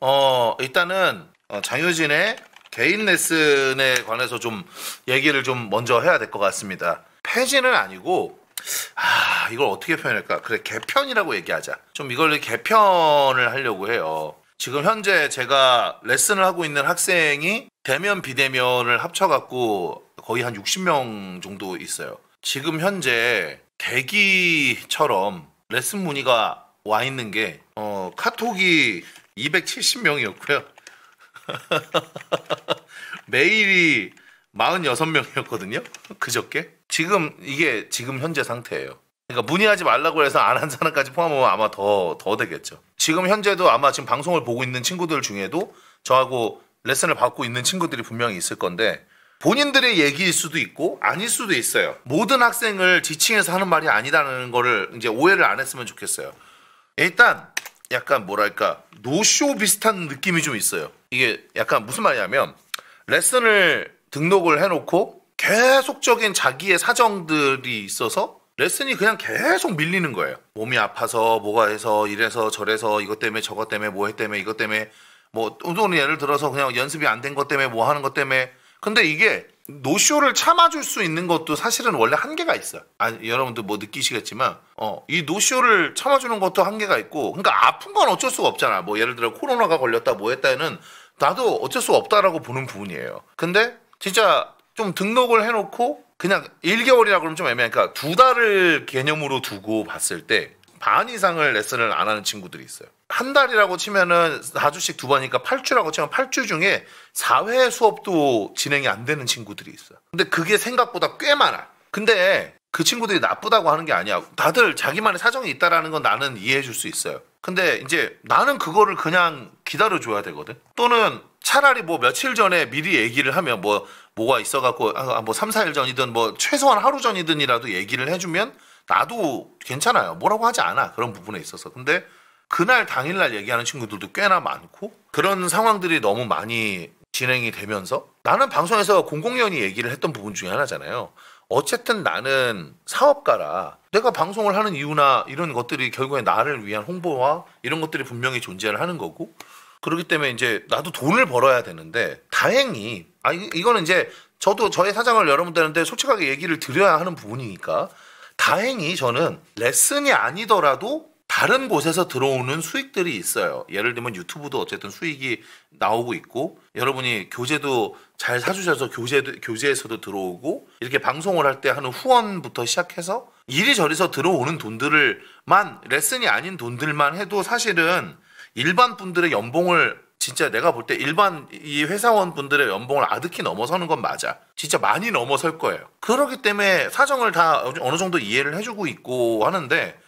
어, 일단은 어, 장효진의 개인 레슨에 관해서 좀 얘기를 좀 먼저 해야 될 것 같습니다. 폐지는 아니고 아 이걸 어떻게 표현할까? 그래 개편이라고 얘기하자. 좀 이걸 개편을 하려고 해요. 지금 현재 제가 레슨을 하고 있는 학생이 대면 비대면을 합쳐갖고 거의 한 60명 정도 있어요. 지금 현재 대기처럼 레슨 문의가 와 있는 게 어, 카톡이 270명이었고요. 매일이 46명이었거든요. 그저께. 지금 이게 지금 현재 상태예요. 그러니까 문의하지 말라고 해서 안 한 사람까지 포함하면 아마 더, 더 되겠죠. 지금 현재도 아마 지금 방송을 보고 있는 친구들 중에도 저하고 레슨을 받고 있는 친구들이 분명히 있을 건데 본인들의 얘기일 수도 있고 아닐 수도 있어요. 모든 학생을 지칭해서 하는 말이 아니다는 거를 이제 오해를 안 했으면 좋겠어요. 일단 약간 뭐랄까 노쇼 비슷한 느낌이 좀 있어요. 이게 약간 무슨 말이냐면 레슨을 등록을 해놓고 계속적인 자기의 사정들이 있어서 레슨이 그냥 계속 밀리는 거예요. 몸이 아파서 뭐가 해서 이래서 저래서 이것 때문에 저것 때문에 뭐했 때문에 이것 때문에 뭐 운동은 예를 들어서 그냥 연습이 안 된 것 때문에 뭐 하는 것 때문에 근데 이게 노쇼를 참아줄 수 있는 것도 사실은 원래 한계가 있어요. 아, 여러분도 뭐 느끼시겠지만, 어, 이 노쇼를 참아주는 것도 한계가 있고, 그러니까 아픈 건 어쩔 수가 없잖아. 뭐 예를 들어 코로나가 걸렸다 뭐 했다는 나도 어쩔 수 없다라고 보는 부분이에요. 근데 진짜 좀 등록을 해놓고 그냥 1개월이라 그러면 좀 애매하니까 두 달을 개념으로 두고 봤을 때 반 이상을 레슨을 안 하는 친구들이 있어요. 한 달이라고 치면은 4주씩 두 번이니까 8주라고 치면 8주 중에 4회 수업도 진행이 안 되는 친구들이 있어요. 근데 그게 생각보다 꽤 많아. 근데 그 친구들이 나쁘다고 하는 게 아니야. 다들 자기만의 사정이 있다라는 건 나는 이해해 줄 수 있어요. 근데 이제 나는 그거를 그냥 기다려 줘야 되거든. 또는 차라리 뭐 며칠 전에 미리 얘기를 하면 뭐 뭐가 있어 갖고 아, 아, 뭐 3, 4일 전이든 뭐 최소한 하루 전이든이라도 얘기를 해 주면 나도 괜찮아요. 뭐라고 하지 않아. 그런 부분에 있어서. 근데 그날 당일날 얘기하는 친구들도 꽤나 많고 그런 상황들이 너무 많이 진행이 되면서 나는 방송에서 공공연히 얘기를 했던 부분 중에 하나잖아요. 어쨌든 나는 사업가라 내가 방송을 하는 이유나 이런 것들이 결국에 나를 위한 홍보와 이런 것들이 분명히 존재를 하는 거고 그렇기 때문에 이제 나도 돈을 벌어야 되는데 다행히 아 이거는 이제 저도 저의 사장을 여러분들한테 솔직하게 얘기를 드려야 하는 부분이니까 다행히 저는 레슨이 아니더라도 다른 곳에서 들어오는 수익들이 있어요. 예를 들면 유튜브도 어쨌든 수익이 나오고 있고 여러분이 교재도 잘 사주셔서 교재 교재에서도 들어오고 이렇게 방송을 할 때 하는 후원부터 시작해서 이리저리서 들어오는 돈들을만 레슨이 아닌 돈들만 해도 사실은 일반 분들의 연봉을 진짜 내가 볼 때 일반 이 회사원 분들의 연봉을 아득히 넘어서는 건 맞아. 진짜 많이 넘어설 거예요. 그렇기 때문에 사정을 다 어느 정도 이해를 해주고 있고 하는데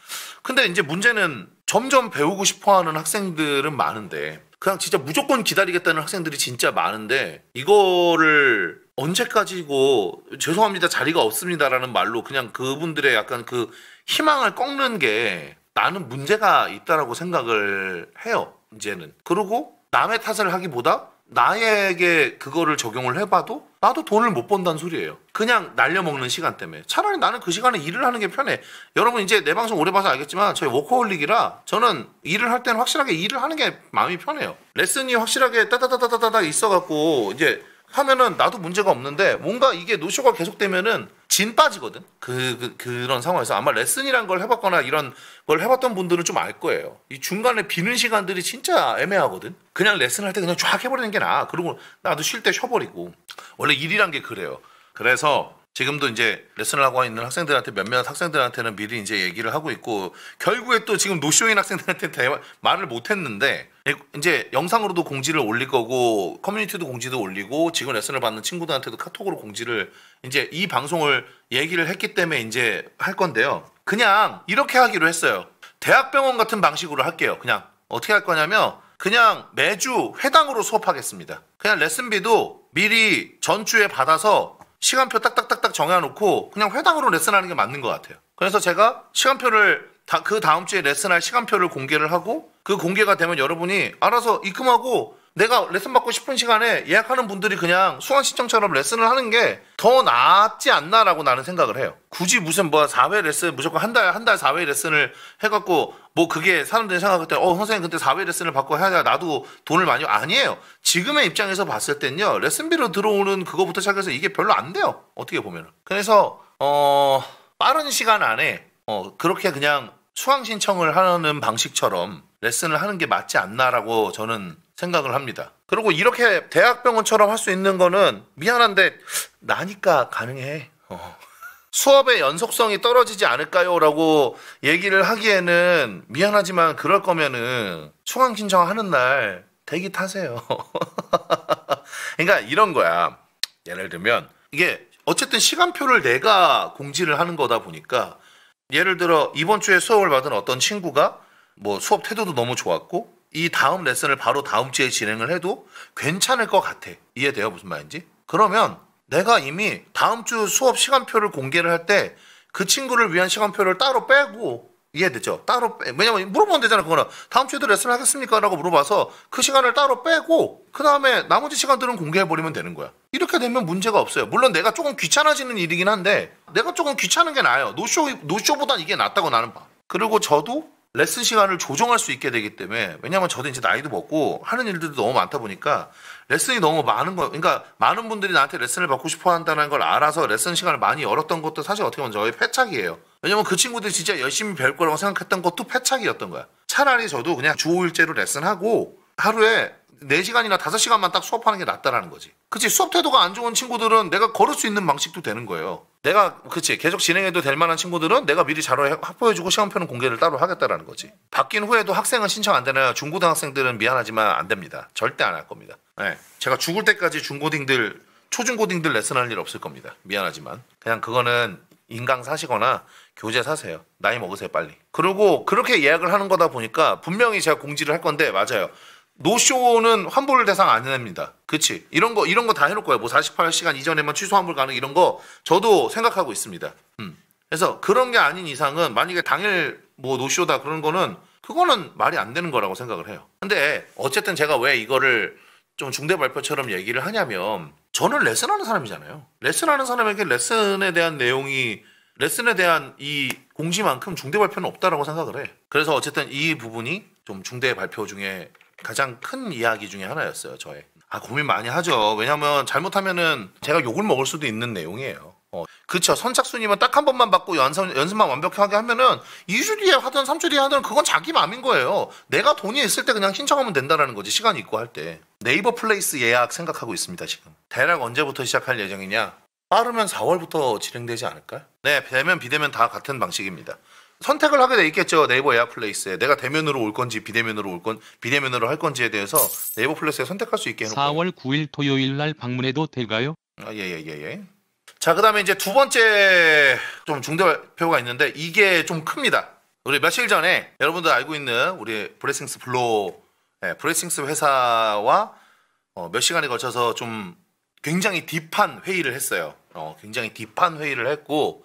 근데 이제 문제는 점점 배우고 싶어 하는 학생들은 많은데 그냥 진짜 무조건 기다리겠다는 학생들이 진짜 많은데 이거를 언제까지고 죄송합니다 자리가 없습니다라는 말로 그냥 그분들의 약간 그 희망을 꺾는 게 나는 문제가 있다라고 생각을 해요 이제는 그리고 남의 탓을 하기보다 나에게 그거를 적용을 해봐도 나도 돈을 못 번다는 소리예요. 그냥 날려먹는 시간 때문에. 차라리 나는 그 시간에 일을 하는 게 편해. 여러분 이제 내 방송 오래 봐서 알겠지만 저희 워커홀릭이라 저는 일을 할 때는 확실하게 일을 하는 게 마음이 편해요. 레슨이 확실하게 따다다다다다 있어갖고 이제 하면은 나도 문제가 없는데 뭔가 이게 노쇼가 계속되면은 진 빠지거든. 그, 그 그런 상황에서 아마 레슨이란 걸 해봤거나 이런 걸 해봤던 분들은 좀 알 거예요. 이 중간에 비는 시간들이 진짜 애매하거든. 그냥 레슨할 때 그냥 쫙 해버리는 게 나아. 그리고 나도 쉴 때 쉬어버리고. 원래 일이란 게 그래요. 그래서 지금도 이제 레슨을 하고 있는 학생들한테 몇몇 학생들한테는 미리 이제 얘기를 하고 있고 결국에 또 지금 노쇼인 학생들한테 대화, 말을 못 했는데 예, 이제 영상으로도 공지를 올릴 거고 커뮤니티도 공지도 올리고 지금 레슨을 받는 친구들한테도 카톡으로 공지를 이제 이 방송을 얘기를 했기 때문에 이제 할 건데요. 그냥 이렇게 하기로 했어요. 대학병원 같은 방식으로 할게요. 그냥 어떻게 할 거냐면 그냥 매주 회당으로 수업하겠습니다. 그냥 레슨비도 미리 전주에 받아서 시간표 딱딱딱딱 정해놓고 그냥 회당으로 레슨하는 게 맞는 것 같아요. 그래서 제가 시간표를 다, 그 다음 주에 레슨할 시간표를 공개를 하고 그 공개가 되면 여러분이 알아서 입금하고 내가 레슨 받고 싶은 시간에 예약하는 분들이 그냥 수강 신청처럼 레슨을 하는 게 더 낫지 않나라고 나는 생각을 해요. 굳이 무슨 뭐 4회 레슨 무조건 한달한 달 4회 레슨을 해갖고 뭐 그게 사람들이 생각할 때 어 선생님 근데 4회 레슨을 받고 해야 나도 돈을 많이 아니에요. 지금의 입장에서 봤을 땐요 레슨비로 들어오는 그거부터 시작해서 이게 별로 안 돼요. 어떻게 보면 그래서 어 빠른 시간 안에 어 그렇게 그냥 수강 신청을 하는 방식처럼 레슨을 하는 게 맞지 않나라고 저는 생각을 합니다. 그리고 이렇게 대학병원처럼 할 수 있는 거는 미안한데 나니까 가능해. 어. 수업의 연속성이 떨어지지 않을까요? 라고 얘기를 하기에는 미안하지만 그럴 거면은 수강 신청하는 날 대기 타세요. 그러니까 이런 거야. 예를 들면 이게 어쨌든 시간표를 내가 공지를 하는 거다 보니까 예를 들어 이번 주에 수업을 받은 어떤 친구가 뭐 수업 태도도 너무 좋았고 이 다음 레슨을 바로 다음 주에 진행을 해도 괜찮을 것 같아. 이해돼요? 무슨 말인지? 그러면 내가 이미 다음 주 수업 시간표를 공개를 할 때 그 친구를 위한 시간표를 따로 빼고 이해되죠? 따로 빼. 왜냐면 물어보면 되잖아, 그거는. 다음 주에도 레슨 을 하겠습니까? 라고 물어봐서 그 시간을 따로 빼고, 그 다음에 나머지 시간들은 공개해버리면 되는 거야. 이렇게 되면 문제가 없어요. 물론 내가 조금 귀찮아지는 일이긴 한데, 내가 조금 귀찮은 게 나아요. 노쇼, 노쇼보단 이게 낫다고 나는 봐. 그리고 저도 레슨 시간을 조정할 수 있게 되기 때문에 왜냐하면 저도 이제 나이도 먹고 하는 일들도 너무 많다 보니까 레슨이 너무 많은 거 그러니까 많은 분들이 나한테 레슨을 받고 싶어 한다는 걸 알아서 레슨 시간을 많이 열었던 것도 사실 어떻게 보면 저의 패착이에요 왜냐면 그 친구들이 진짜 열심히 뵐 거라고 생각했던 것도 패착이었던 거야 차라리 저도 그냥 주 5일째로 레슨하고 하루에 4시간이나 5시간만 딱 수업하는 게 낫다라는 거지. 그치, 수업 태도가 안 좋은 친구들은 내가 걸을 수 있는 방식도 되는 거예요. 내가, 그치, 계속 진행해도 될 만한 친구들은 내가 미리 자료 확보해주고 시험표는 공개를 따로 하겠다라는 거지. 바뀐 후에도 학생은 신청 안 되나 요 중고등학생들은 미안하지만 안 됩니다. 절대 안 할 겁니다. 네. 제가 죽을 때까지 중고딩들, 초중고딩들 레슨할 일 없을 겁니다. 미안하지만. 그냥 그거는 인강 사시거나 교재 사세요. 나이 먹으세요, 빨리. 그리고 그렇게 예약을 하는 거다 보니까 분명히 제가 공지를 할 건데, 맞아요. 노쇼는 환불 대상 안 합니다. 그치? 이런 거, 이런 거 다 해놓을 거예요. 뭐 48시간 이전에만 취소 환불 가능 이런 거 저도 생각하고 있습니다. 음. 그래서 그런 게 아닌 이상은 만약에 당일 뭐 노쇼다 그런 거는 그거는 말이 안 되는 거라고 생각을 해요. 근데 어쨌든 제가 왜 이거를 좀 중대 발표처럼 얘기를 하냐면 저는 레슨하는 사람이잖아요. 레슨하는 사람에게 레슨에 대한 내용이 레슨에 대한 이 공지만큼 중대 발표는 없다라고 생각을 해. 그래서 어쨌든 이 부분이 좀 중대 발표 중에 가장 큰 이야기 중에 하나였어요. 저의 아 고민 많이 하죠. 왜냐하면 잘못하면은 제가 욕을 먹을 수도 있는 내용이에요. 어, 그쵸. 선착순이면 딱 한 번만 받고 연습, 연습만 완벽하게 하면은 2주 뒤에 하든 3주 뒤에 하든 그건 자기 마음인 거예요. 내가 돈이 있을 때 그냥 신청하면 된다라는 거지. 시간이 있고 할 때. 네이버 플레이스 예약 생각하고 있습니다, 지금. 대략 언제부터 시작할 예정이냐? 빠르면 4월부터 진행되지 않을까요? 네, 대면 비대면 다 같은 방식입니다. 선택을 하게 돼 있겠죠 네이버 예약 플레이스에 내가 대면으로 올 건지 비대면으로 올 건 비대면으로 할 건지에 대해서 네이버 플레이스에 선택할 수 있게 해놓고 4월 9일 토요일 날 방문해도 될까요? 아 예 예예 예, 예, 예, 자 그다음에 이제 두 번째 좀 중대표가 있는데 이게 좀 큽니다. 우리 며칠 전에 여러분들 알고 있는 우리 브레싱스 블로 네, 예, 브레싱스 회사와 어, 몇 시간에 걸쳐서 좀 굉장히 딥한 회의를 했어요. 어, 굉장히 딥한 회의를 했고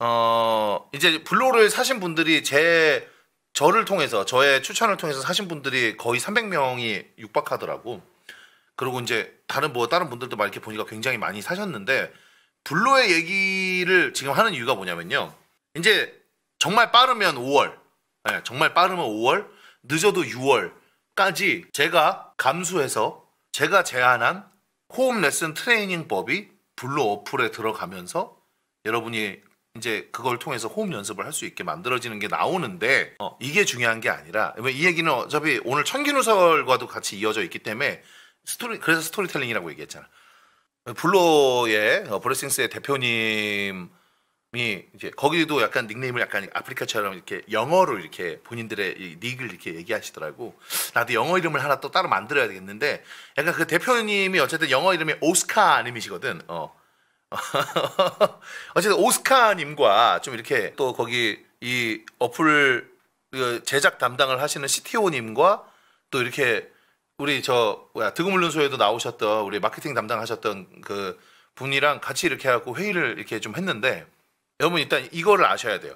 어 이제 블로를 사신 분들이 제 저를 통해서 저의 추천을 통해서 사신 분들이 거의 300명이 육박하더라고. 그리고 이제 다른 뭐 다른 분들도 막 이렇게 보니까 굉장히 많이 사셨는데 블로의 얘기를 지금 하는 이유가 뭐냐면요. 이제 정말 빠르면 5월, 네, 예, 정말 빠르면 5월, 늦어도 6월까지 제가 감수해서 제가 제안한 호흡 레슨 트레이닝법이 블루 어플에 들어가면서 여러분이 이제 그걸 통해서 호흡 연습을 할 수 있게 만들어지는 게 나오는데 어, 이게 중요한 게 아니라 뭐 이 얘기는 어차피 오늘 천기누설과도 같이 이어져 있기 때문에 스토리 그래서 스토리텔링이라고 얘기했잖아. 블로의 어, 브레싱스의 대표님이 이제 거기도 약간 닉네임을 약간 아프리카처럼 이렇게 영어로 이렇게 본인들의 이 닉을 이렇게 얘기하시더라고. 나도 영어 이름을 하나 또 따로 만들어야 되겠는데 약간 그 대표님이 어쨌든 영어 이름이 오스카 님이시거든. 어. 어쨌든 오스카님과 좀 이렇게 또 거기 이 어플 그 제작 담당을 하시는 CTO님과 또 이렇게 우리 저 뭐야 드그물론소에도 나오셨던 우리 마케팅 담당하셨던 그 분이랑 같이 이렇게 하고 회의를 이렇게 좀 했는데 여러분 일단 이거를 아셔야 돼요.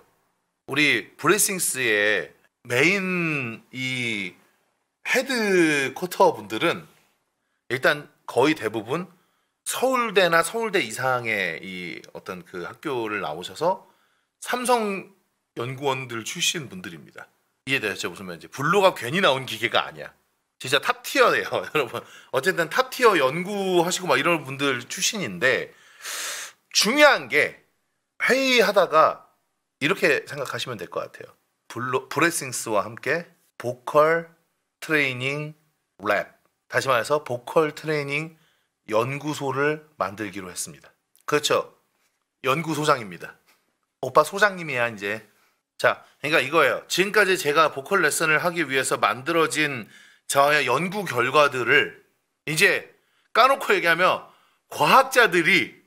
우리 브레싱스의 메인 이 헤드 쿼터 분들은 일단 거의 대부분 서울대나 서울대 이상의 이 어떤 그 학교를 나오셔서 삼성 연구원들 출신 분들입니다. 이해되셨죠? 무슨 이제 블로가 괜히 나온 기계가 아니야. 진짜 탑티어예요, 여러분. 어쨌든 탑티어 연구하시고 막 이런 분들 출신인데 중요한 게 회의하다가 이렇게 생각하시면 될 것 같아요. 블로, 브레싱스와 함께 보컬 트레이닝 랩. 다시 말해서 보컬 트레이닝 연구소를 만들기로 했습니다. 그렇죠. 연구소장입니다. 오빠 소장님이야 이제. 자, 그러니까 이거예요. 지금까지 제가 보컬 레슨을 하기 위해서 만들어진 저의 연구 결과들을 이제 까놓고 얘기하면 과학자들이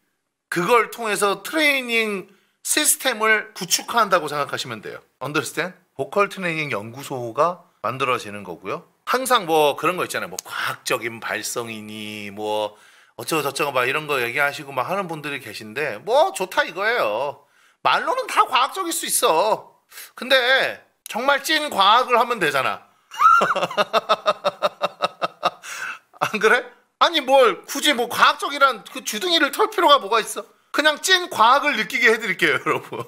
그걸 통해서 트레이닝 시스템을 구축한다고 생각하시면 돼요. 언더스탠? 보컬 트레이닝 연구소가 만들어지는 거고요. 항상 뭐 그런 거 있잖아요. 뭐 과학적인 발성이니 뭐 어쩌고 저쩌고 막 이런 거 얘기하시고 막 하는 분들이 계신데 뭐 좋다 이거예요. 말로는 다 과학적일 수 있어. 근데 정말 찐 과학을 하면 되잖아. 안 그래? 아니 뭘 굳이 뭐 과학적이란 그 주둥이를 털 필요가 뭐가 있어? 그냥 찐 과학을 느끼게 해드릴게요, 여러분.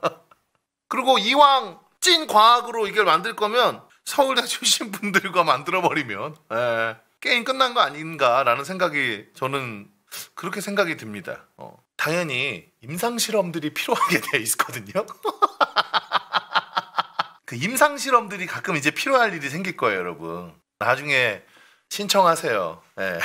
그리고 이왕 찐 과학으로 이걸 만들 거면 서울대 출신 분들과 만들어버리면 에, 예, 게임 끝난 거 아닌가라는 생각이 저는 그렇게 생각이 듭니다. 어, 당연히 임상 실험들이 필요하게 돼 있거든요. 그 임상 실험들이 가끔 이제 필요할 일이 생길 거예요, 여러분. 나중에 신청하세요. 네. 예.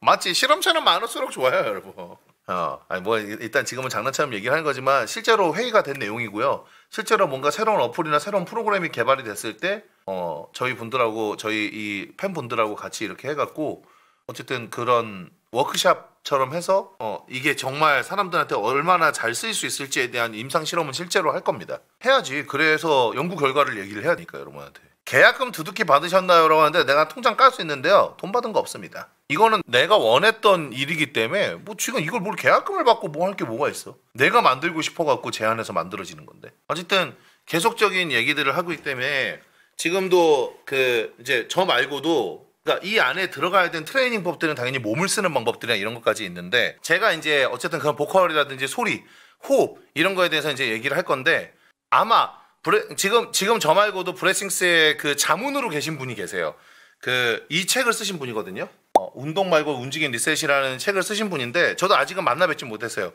맞지? 실험체는 많을수록 좋아요, 여러분. 어, 아니 뭐 일단 지금은 장난처럼 얘기하는 거지만 실제로 회의가 된 내용이고요. 실제로 뭔가 새로운 어플이나 새로운 프로그램이 개발이 됐을 때 어, 저희 분들하고 저희 이 팬분들하고 같이 이렇게 해갖고 어쨌든 그런 워크샵처럼 해서 어, 이게 정말 사람들한테 얼마나 잘 쓰일 수 있을지에 대한 임상 실험은 실제로 할 겁니다. 해야지. 그래서 연구 결과를 얘기를 해야 되니까 여러분한테. 계약금 두둑히 받으셨나요라고 하는데 내가 통장 깔 수 있는데요. 돈 받은 거 없습니다. 이거는 내가 원했던 일이기 때문에 뭐 지금 이걸 뭘 계약금을 받고 뭐 할 게 뭐가 있어? 내가 만들고 싶어 갖고 제안해서 만들어지는 건데. 어쨌든 계속적인 얘기들을 하고 있기 때문에 지금도 그 이제 저 말고도 그러니까 이 안에 들어가야 되는 트레이닝법들은 당연히 몸을 쓰는 방법들이나 이런 것까지 있는데 제가 이제 어쨌든 그런 보컬이라든지 소리, 호흡 이런 거에 대해서 이제 얘기를 할 건데 아마 브레, 지금 지금 저 말고도 브레싱스의 그 자문으로 계신 분이 계세요. 그 이 책을 쓰신 분이거든요. 어, 운동 말고 움직인 리셋이라는 책을 쓰신 분인데 저도 아직은 만나 뵙지 못했어요.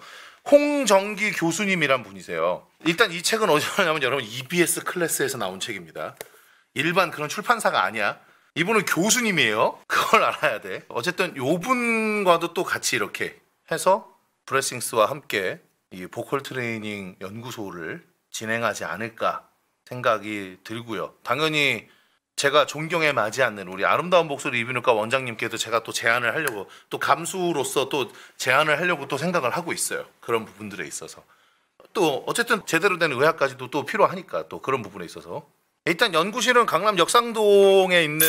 홍정기 교수님이란 분이세요. 일단 이 책은 어디서 나냐면 여러분 EBS 클래스에서 나온 책입니다. 일반 그런 출판사가 아니야. 이분은 교수님이에요. 그걸 알아야 돼. 어쨌든 요 분과도 또 같이 이렇게 해서 브레싱스와 함께 이 보컬 트레이닝 연구소를 진행하지 않을까 생각이 들고요. 당연히 제가 존경에 맞지 않는 우리 아름다운 목소리 이비인후과 원장님께도 제가 또 제안을 하려고 또 감수로서 또 제안을 하려고 또 생각을 하고 있어요. 그런 부분들에 있어서. 또 어쨌든 제대로 된 의학까지도 또 필요하니까 또 그런 부분에 있어서 일단 연구실은 강남 역상동에 있는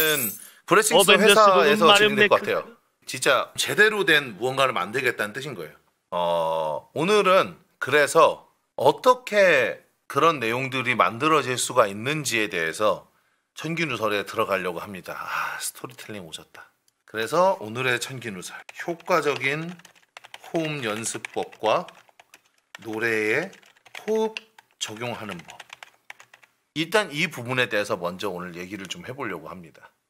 브레싱스 어, 회사에서 진행될 것 그 같아요. 진짜 제대로 된 무언가를 만들겠다는 뜻인 거예요. 어, 오늘은 그래서 어떻게 그런 내용들이 만들어질 수가 있는지에 대해서 천기누설에 들어가려고 합니다. 아, 스토리텔링 오셨다. 그래서 오늘의 천기누설 효과적인 호흡 연습법과 노래에 호흡 적용하는 법. 일단 이 부분에 대해서 먼저 오늘 얘기를 좀 해보려고 합니다.